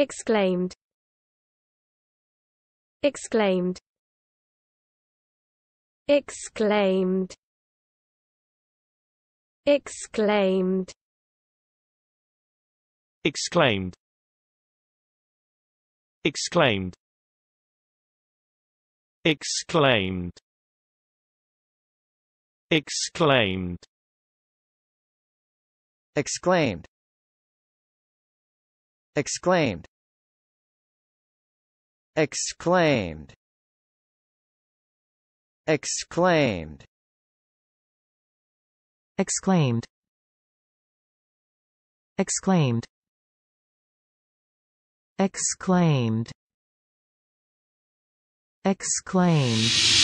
exclaimed exclaimed exclaimed exclaimed exclaimed exclaimed exclaimed exclaimed exclaimed exclaimed exclaimed exclaimed exclaimed exclaimed exclaimed exclaimed